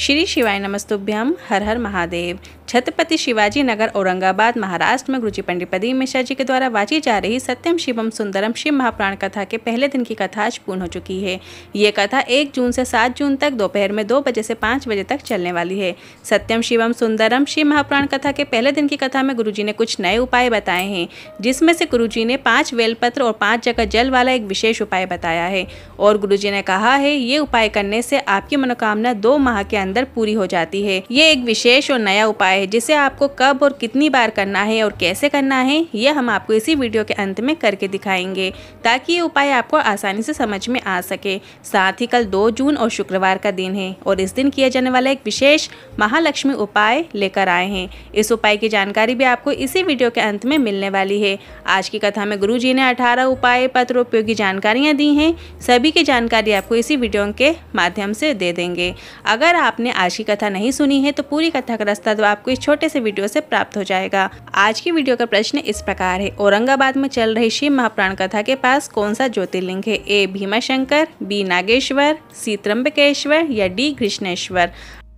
श्री शिवाय नमस्तुभ्यम हर हर महादेव छत्रपति शिवाजी नगर औरंगाबाद महाराष्ट्र में गुरुजी पंडितपदी मिश्रा जी के द्वारा वाची जा रही सत्यम शिवम सुंदरम शिव महाप्राण कथा के पहले दिन की कथा आज पूर्ण हो चुकी है ये कथा एक जून से सात जून तक दोपहर में दो बजे से पाँच बजे तक चलने वाली है सत्यम शिवम सुंदरम शिव महाप्राण कथा के पहले दिन की कथा में गुरु ने कुछ नए उपाय बताए हैं जिसमें से गुरु ने पाँच वेलपत्र और पाँच जगह जल वाला एक विशेष उपाय बताया है और गुरु ने कहा है ये उपाय करने से आपकी मनोकामना दो माह के अंदर पूरी हो जाती है ये एक विशेष और नया उपाय है जिसे आपको कब और कितनी बार करना है और कैसे करना है यह हम आपको इसी वीडियो के अंत में करके दिखाएंगे ताकि ये उपाय आपको आसानी से समझ में आ सके साथ ही कल दो जून और शुक्रवार का दिन है और इस दिन किया जाने वाला एक विशेष महालक्ष्मी उपाय लेकर आए हैं इस उपाय की जानकारी भी आपको इसी वीडियो के अंत में मिलने वाली है आज की कथा में गुरु जी ने अठारह उपाय पत्र उपयोगी जानकारियाँ दी हैं सभी की जानकारी आपको इसी वीडियो के माध्यम से दे देंगे अगर आप आपने आज की कथा नहीं सुनी है तो पूरी कथा का रास्ता तो आपको इस छोटे से वीडियो से प्राप्त हो जाएगा आज की वीडियो का प्रश्न इस प्रकार है औरंगाबाद में चल रही शिव महाप्राण कथा के पास कौन सा ज्योतिर्लिंग है A Bhimashankar B Nageshwar C Trimbakeshwar या डी कृष्णेश्वर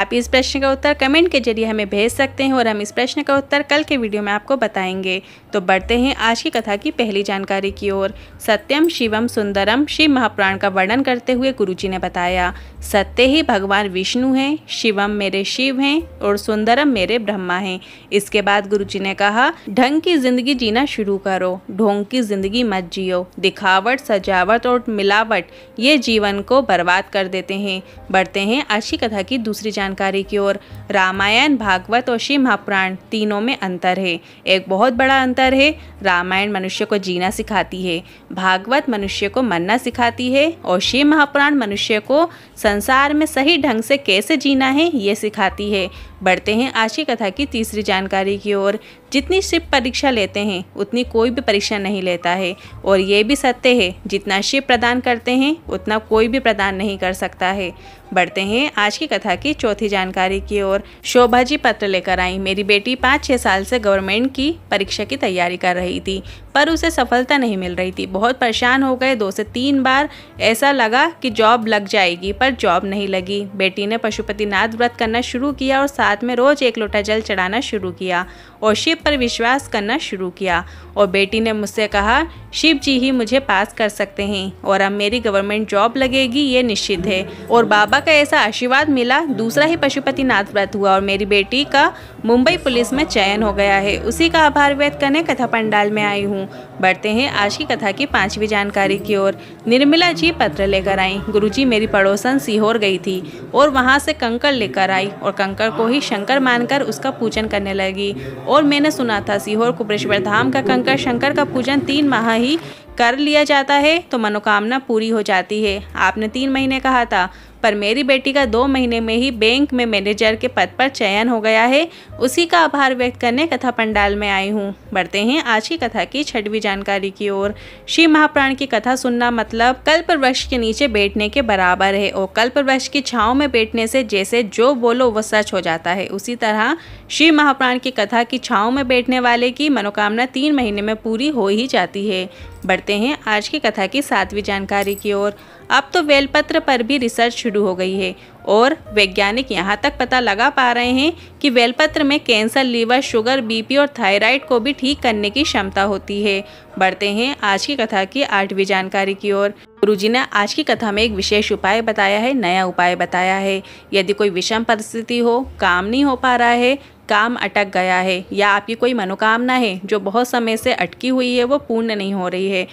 आप इस प्रश्न का उत्तर कमेंट के जरिए हमें भेज सकते हैं और हम इस प्रश्न का उत्तर कल के वीडियो में आपको बताएंगे तो बढ़ते हैं आज की कथा की पहली जानकारी की ओर सत्यम शिवम सुंदरम शिव महापुराण का वर्णन करते हुए गुरुजी ने बताया सत्य ही भगवान विष्णु हैं शिवम मेरे शिव हैं और सुंदरम मेरे ब्रह्मा हैं इसके बाद जी ने कहा ढंग की जिंदगी जीना शुरू करो ढोंग की जिंदगी मत जियो दिखावट सजावट और मिलावट ये जीवन को बर्बाद कर देते हैं बढ़ते हैं आज की कथा की दूसरी जानकारी की ओर रामायण भागवत और शिव महापुराण तीनों में अंतर है एक बहुत बड़ा अंतर है रामायण मनुष्य को जीना सिखाती है भागवत मनुष्य को मरना सिखाती है और शिव महापुराण मनुष्य को संसार में सही ढंग से कैसे जीना है ये सिखाती है बढ़ते हैं आज की कथा की तीसरी जानकारी की ओर जितनी शिव परीक्षा लेते हैं उतनी कोई भी परीक्षा नहीं लेता है और ये भी सत्य है जितना शिव प्रदान करते हैं उतना कोई भी प्रदान नहीं कर सकता है बढ़ते हैं आज की कथा की चौथी जानकारी की ओर शोभा जी पत्र लेकर आई मेरी बेटी पाँच छः साल से गवर्नमेंट की परीक्षा की तैयारी कर रही थी पर उसे सफलता नहीं मिल रही थी बहुत परेशान हो गए दो से तीन बार ऐसा लगा कि जॉब लग जाएगी पर जॉब नहीं लगी बेटी ने पशुपतिनाथ व्रत करना शुरू किया और साथ में रोज एक लोटा जल चढ़ाना शुरू किया और शिव पर विश्वास करना शुरू किया और बेटी ने मुझसे कहा शिव जी ही मुझे पास कर सकते हैं और अब मेरी गवर्नमेंट जॉब लगेगी ये निश्चित है और बाबा का ऐसा आशीर्वाद मिला दूसरा ही नाथ व्रत हुआ और मेरी बेटी का मुंबई पुलिस में चयन हो गया है उसी का आभार व्यक्त करने कथा पंडाल में आई हूँ बढ़ते हैं आज की कथा की पांचवी जानकारी की ओर निर्मला जी पत्र लेकर आई गुरुजी मेरी पड़ोसन सीहोर गई थी और वहाँ से कंकर लेकर आई और कंकर को ही देवी शंकर मानकर उसका पूजन करने लगी और मैंने सुना था सीहोर कुबरेश्वर धाम का कंकर शंकर का पूजन तीन माह ही कर लिया जाता है तो मनोकामना पूरी हो जाती है आपने तीन महीने कहा था पर मेरी बेटी का दो महीने में ही बैंक में मैनेजर के पद पर चयन हो गया है उसी का आभार व्यक्त करने कथा पंडाल में आई हूँ बढ़ते हैं आज की कथा की छठवीं जानकारी की ओर श्री महाप्राण की कथा सुनना मतलब कल्प वृक्ष के नीचे बैठने के बराबर है और कल्प वृक्ष की छाव में बैठने से जैसे जो बोलो वो सच हो जाता है उसी तरह श्री महाप्राण की कथा की छाव में बैठने वाले की मनोकामना तीन महीने में पूरी हो ही जाती है बढ़ते हैं आज की कथा की सातवीं जानकारी की ओर अब तो बेलपत्र पर भी रिसर्च शुरू हो गई है और वैज्ञानिक यहाँ तक पता लगा पा रहे हैं कि बेलपत्र में कैंसर लीवर शुगर बीपी और थायराइड को भी ठीक करने की क्षमता होती है बढ़ते हैं आज की कथा की आठवीं जानकारी की ओर गुरु जी ने आज की कथा में एक विशेष उपाय बताया है नया उपाय बताया है यदि कोई विषम परिस्थिति हो काम नहीं हो पा रहा है काम अटक गया है या आपकी कोई मनोकामना है जो बहुत समय से अटकी हुई है वो पूर्ण नहीं हो रही है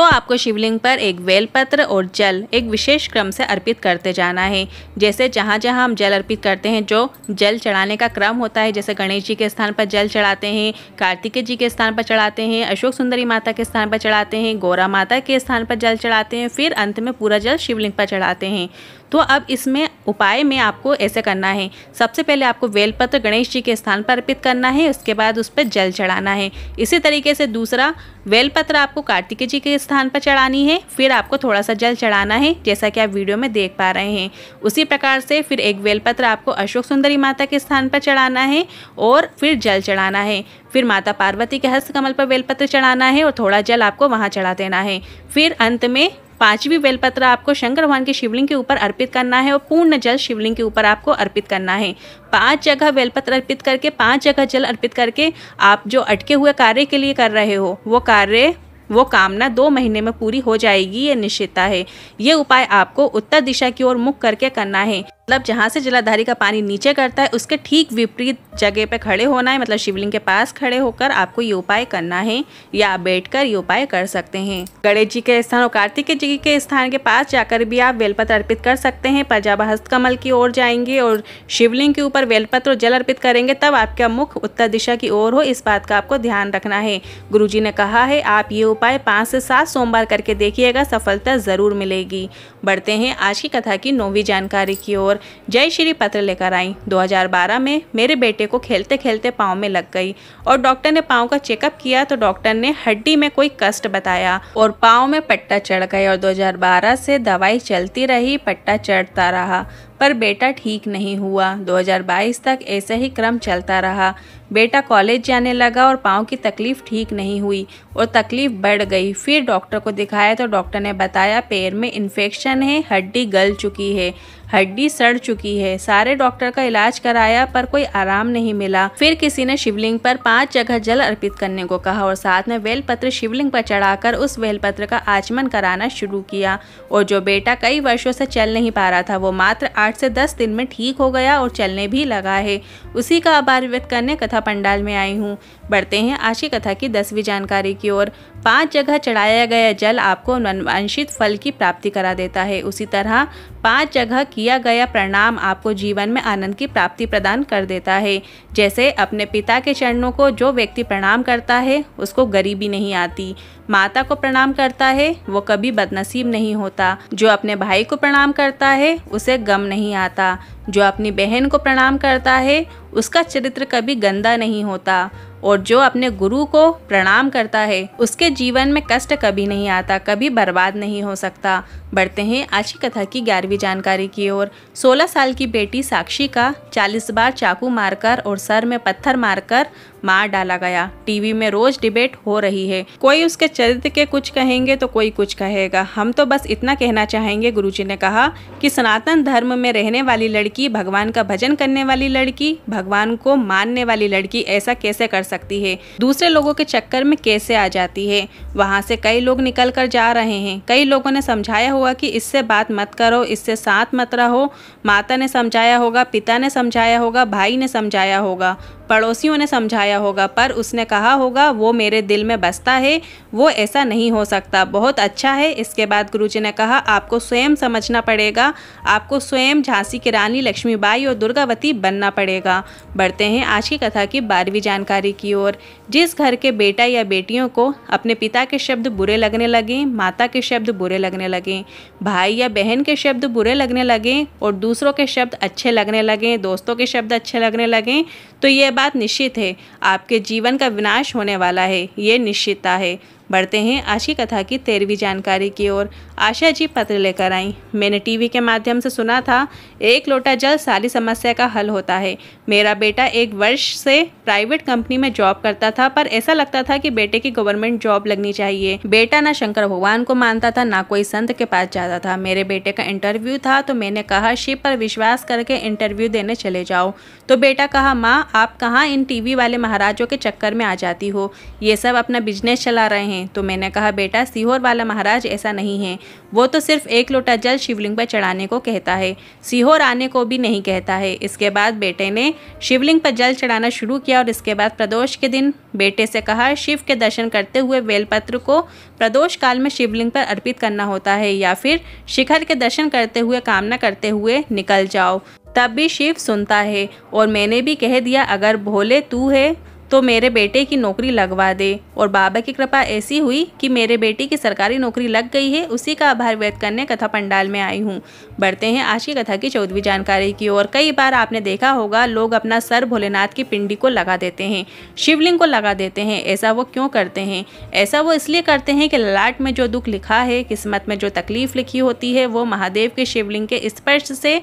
तो आपको शिवलिंग पर एक बेलपत्र और जल एक विशेष क्रम से अर्पित करते जाना है जैसे जहाँ जहाँ हम जल अर्पित करते हैं जो जल चढ़ाने का क्रम होता है जैसे गणेश जी के स्थान पर जल चढ़ाते हैं कार्तिकेय जी के स्थान पर चढ़ाते हैं अशोक सुंदरी माता के स्थान पर चढ़ाते हैं गौरा माता के स्थान पर जल चढ़ाते हैं फिर अंत में पूरा जल शिवलिंग पर चढ़ाते हैं तो अब इसमें उपाय में आपको ऐसे करना है सबसे पहले आपको बेलपत्र गणेश जी के स्थान पर अर्पित करना है उसके बाद उस पर जल चढ़ाना है इसी तरीके से दूसरा बेलपत्र आपको कार्तिकेय जी के स्थान पर चढ़ानी है फिर आपको थोड़ा सा जल चढ़ाना है जैसा कि आप वीडियो में देख पा रहे हैं उसी प्रकार से फिर एक बेलपत्र आपको अशोक सुंदरी माता के स्थान पर चढ़ाना है और फिर जल चढ़ाना है फिर माता पार्वती के हस्तकमल पर बेलपत्र चढ़ाना है और थोड़ा जल आपको वहाँ चढ़ा देना है फिर अंत में पांचवी बेलपत्र आपको शंकर भगवान के शिवलिंग के ऊपर अर्पित करना है और पूर्ण जल शिवलिंग के ऊपर आपको अर्पित करना है पांच जगह बेलपत्र अर्पित करके पांच जगह जल अर्पित करके आप जो अटके हुए कार्य के लिए कर रहे हो वो कार्य वो कामना दो महीने में पूरी हो जाएगी ये निश्चितता है ये उपाय आपको उत्तर दिशा की ओर मुख करके करना है मतलब जहाँ से जलाधारी का पानी नीचे करता है उसके ठीक विपरीत जगह पे खड़े होना है मतलब शिवलिंग के पास खड़े होकर आपको ये उपाय करना है या बैठकर कर ये उपाय कर सकते हैं गणेश जी के स्थान और कार्तिक जी के स्थान के पास जाकर भी आप बेलपत्र अर्पित कर सकते हैं पंजाब हस्तकमल की ओर जाएंगे और शिवलिंग के ऊपर बेलपत्र और जल अर्पित करेंगे तब आपका मुख उत्तर दिशा की ओर हो इस बात का आपको ध्यान रखना है गुरु ने कहा है आप ये उपाय पाँच से सात सोमवार करके देखिएगा सफलता ज़रूर मिलेगी बढ़ते हैं आज की कथा की नौवीं जानकारी की ओर जय श्री पत्र लेकर आई 2012 में मेरे बेटे को खेलते खेलते पाँव में लग गई और डॉक्टर ने पाँव का चेकअप किया तो डॉक्टर ने हड्डी में कोई कष्ट बताया और पाँव में पट्टा चढ़ गए और 2012 से दवाई चलती रही पट्टा चढ़ता रहा पर बेटा ठीक नहीं हुआ 2022 तक ऐसा ही क्रम चलता रहा बेटा कॉलेज जाने लगा और पाँव की तकलीफ़ ठीक नहीं हुई और तकलीफ़ बढ़ गई फिर डॉक्टर को दिखाया तो डॉक्टर ने बताया पैर में इन्फेक्शन है हड्डी गल चुकी है हड्डी सड़ चुकी है सारे डॉक्टर का इलाज कराया पर कोई आराम नहीं मिला फिर किसी ने शिवलिंग पर पांच जगह जल अर्पित करने को कहा और साथ में बेलपत्र शिवलिंग पर चढ़ाकर उस बेलपत्र का आचमन कराना शुरू किया और जो बेटा कई वर्षों से चल नहीं पा रहा था वो मात्र आठ से दस दिन में ठीक हो गया और चलने भी लगा है उसी का आभार व्यक्त करने कथा पंडाल में आई हूँ बढ़ते हैं आशी कथा की दसवीं जानकारी की ओर पांच जगह चढ़ाया गया जल आपको अनुवांशित फल की प्राप्ति करा देता है उसी तरह पांच जगह की किया गया प्रणाम आपको जीवन में आनंद की प्राप्ति प्रदान कर देता है जैसे अपने पिता के चरणों को जो व्यक्ति प्रणाम करता है उसको गरीबी नहीं आती माता को प्रणाम करता है वो कभी बदनसीब नहीं होता जो अपने भाई को प्रणाम करता है उसे गम नहीं आता जो अपनी बहन को प्रणाम करता है उसका चरित्र कभी गंदा नहीं होता और जो अपने गुरु को प्रणाम करता है उसके जीवन में कष्ट कभी नहीं आता कभी बर्बाद नहीं हो सकता बढ़ते हैं आज की कथा की ग्यारहवीं जानकारी की ओर 16 साल की बेटी साक्षी का 40 बार चाकू मारकर और सर में पत्थर मारकर मार डाला गया टीवी में रोज डिबेट हो रही है कोई उसके चरित्र के कुछ कहेंगे तो कोई कुछ कहेगा हम तो बस इतना कहना चाहेंगे गुरुजी ने कहा कि सनातन धर्म में रहने वाली लड़की भगवान का भजन करने वाली लड़की भगवान को मानने वाली लड़की ऐसा कैसे कर सकती है दूसरे लोगों के चक्कर में कैसे आ जाती है वहाँ से कई लोग निकल कर जा रहे हैं कई लोगों ने समझाया होगा कि इससे बात मत करो इससे साथ मत रहो माता ने समझाया होगा पिता ने समझाया होगा भाई ने समझाया होगा पड़ोसियों ने समझाया होगा पर उसने कहा होगा वो मेरे दिल में बसता है वो ऐसा नहीं हो सकता बहुत अच्छा है इसके बाद गुरुजी ने कहा आपको स्वयं समझना पड़ेगा आपको स्वयं झांसी की रानी लक्ष्मीबाई और दुर्गावती बनना पड़ेगा बढ़ते हैं आज की कथा की बारहवीं जानकारी की ओर जिस घर के बेटा या बेटियों को अपने पिता के शब्द बुरे लगने लगें माता के शब्द बुरे लगने लगें भाई या बहन के शब्द बुरे लगने लगें और दूसरों के शब्द अच्छे लगने लगें दोस्तों के शब्द अच्छे लगने लगें तो ये बात निश्चित है आपके जीवन का विनाश होने वाला है ये निश्चितता है बढ़ते हैं आज की कथा की तेरहवीं जानकारी की ओर आशा जी पत्र लेकर आई मैंने टीवी के माध्यम से सुना था एक लोटा जल सारी समस्या का हल होता है मेरा बेटा एक वर्ष से प्राइवेट कंपनी में जॉब करता था पर ऐसा लगता था कि बेटे की गवर्नमेंट जॉब लगनी चाहिए बेटा ना शंकर भगवान को मानता था ना कोई संत के पास जाता था मेरे बेटे का इंटरव्यू था तो मैंने कहा शिव पर विश्वास करके इंटरव्यू देने चले जाओ तो बेटा कहा माँ आप कहाँ इन टीवी वाले महाराजों के चक्कर में आ जाती हो ये सब अपना बिजनेस चला रहे हैं हैं तो मैंने कहा बेटा सीहोर वाला महाराज ऐसा नहीं है वो तो सिर्फ एक लोटा जल शिवलिंग पर चढ़ाने को कहता है सीहोर आने को भी नहीं कहता है इसके बाद बेटे ने शिवलिंग पर जल चढ़ाना शुरू किया और इसके बाद प्रदोष के दिन बेटे से कहा शिव के दर्शन करते हुए बेलपत्र को प्रदोष काल में शिवलिंग पर अर्पित करना होता है या फिर शिखर के दर्शन करते हुए कामना करते हुए निकल जाओ तब भी शिव सुनता है और मैंने भी कह दिया अगर भोले तू है तो मेरे बेटे की नौकरी लगवा दे और बाबा की कृपा ऐसी हुई कि मेरे बेटे की सरकारी नौकरी लग गई है उसी का आभार व्यक्त करने कथा पंडाल में आई हूँ बढ़ते हैं आज की कथा की चौदहवीं जानकारी की ओर कई बार आपने देखा होगा लोग अपना सर भोलेनाथ की पिंडी को लगा देते हैं शिवलिंग को लगा देते हैं ऐसा वो क्यों करते हैं ऐसा वो इसलिए करते हैं कि ललाट में जो दुख लिखा है किस्मत में जो तकलीफ लिखी होती है वो महादेव के शिवलिंग के स्पर्श से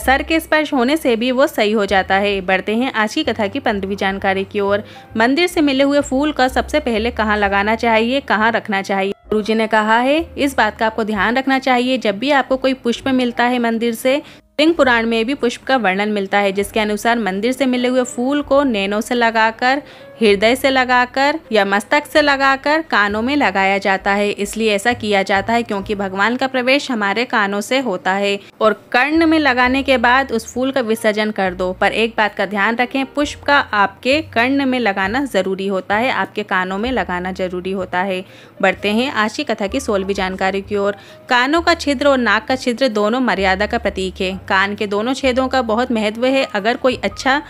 सर के स्पर्श होने से भी वो सही हो जाता है बढ़ते हैं आज की कथा की पंद्रवी जानकारी की ओर मंदिर से मिले हुए फूल का सबसे पहले कहाँ लगाना चाहिए कहाँ रखना चाहिए गुरु जी ने कहा है इस बात का आपको ध्यान रखना चाहिए जब भी आपको कोई पुष्प मिलता है मंदिर से सिंह पुराण में भी पुष्प का वर्णन मिलता है जिसके अनुसार मंदिर से मिले हुए फूल को नैनों से लगाकर हृदय से लगाकर या मस्तक से लगाकर कानों में लगाया जाता है इसलिए ऐसा किया जाता है क्योंकि भगवान का प्रवेश हमारे कानों से होता है और कर्ण में लगाने के बाद उस फूल का विसर्जन कर दो पर एक बात का ध्यान रखें पुष्प का आपके कर्ण में लगाना जरूरी होता है आपके कानों में लगाना जरूरी होता है बढ़ते हैं आज की कथा की सोलवी जानकारी की ओर कानों का छिद्र और नाक का छिद्र दोनों मर्यादा का प्रतीक है कान के दोनों छेदों का बहुत महत्व है अगर कोई अच्छा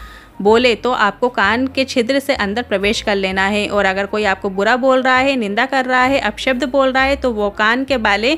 बोले तो आपको कान के छिद्र से अंदर प्रवेश कर लेना है और अगर कोई आपको बुरा बोल रहा है निंदा कर रहा है अपशब्द बोल रहा है तो वो कान के बाले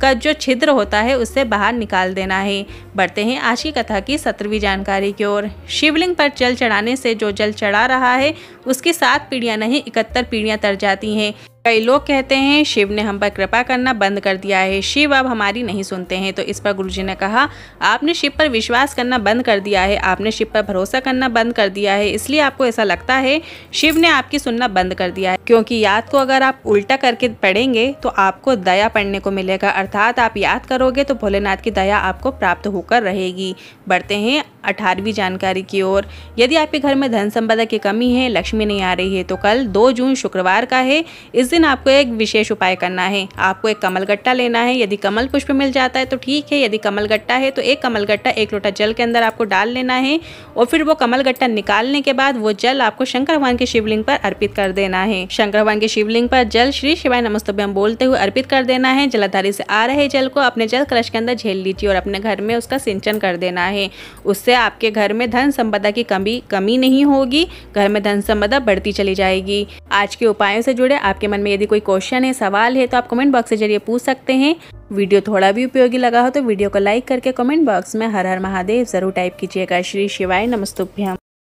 का जो छिद्र होता है उससे बाहर निकाल देना है बढ़ते हैं आज की कथा की सत्रहवीं जानकारी की ओर शिवलिंग पर जल चढ़ाने से जो जल चढ़ा रहा है उसकी सात पीढ़ियाँ नहीं इकहत्तर पीढ़ियाँ तर जाती हैं कई लोग कहते हैं शिव ने हम पर कृपा करना बंद कर दिया है शिव अब हमारी नहीं सुनते हैं तो इस पर गुरुजी ने कहा आपने शिव पर विश्वास करना बंद कर दिया है आपने शिव पर भरोसा करना बंद कर दिया है इसलिए आपको ऐसा लगता है शिव ने आपकी सुनना बंद कर दिया है क्योंकि याद को अगर आप उल्टा करके पढ़ेंगे तो आपको दया पढ़ने को मिलेगा अर्थात आप याद करोगे तो भोलेनाथ की दया आपको प्राप्त होकर रहेगी बढ़ते हैं अठारहवीं जानकारी की ओर यदि आपके घर में धन संपदा की कमी है लक्ष्मी नहीं आ रही है तो कल दो जून शुक्रवार का है इस दिन आपको एक विशेष उपाय करना है आपको एक कमल गट्टा लेना है यदि कमल पुष्प मिल जाता है तो ठीक है यदि कमल गट्टा है तो एक कमल गट्टा एक लोटा जल के अंदर आपको डाल लेना है और फिर वो कमल गट्टा निकालने के बाद वो जल आपको शंकर भगवान के शिवलिंग पर अर्पित कर देना है शंकर भगवान के शिवलिंग पर जल श्री शिवाय नमस्तभ्यम बोलते हुए अर्पित कर देना है जलाधारी से आ रहे जल को अपने जल कलश के अंदर झेल लीजिए और अपने घर में उसका सिंचन कर देना है उससे आपके घर में धन संपदा की कमी कमी नहीं होगी घर में धन संपदा बढ़ती चली जाएगी आज के उपायों से जुड़े आपके मन में यदि कोई क्वेश्चन है सवाल है तो आप कमेंट बॉक्स के जरिए पूछ सकते हैं वीडियो थोड़ा भी उपयोगी लगा हो तो वीडियो को लाइक करके कमेंट बॉक्स में हर हर महादेव ज़रूर टाइप कीजिएगा श्री शिवाय नमस्तुभ्यम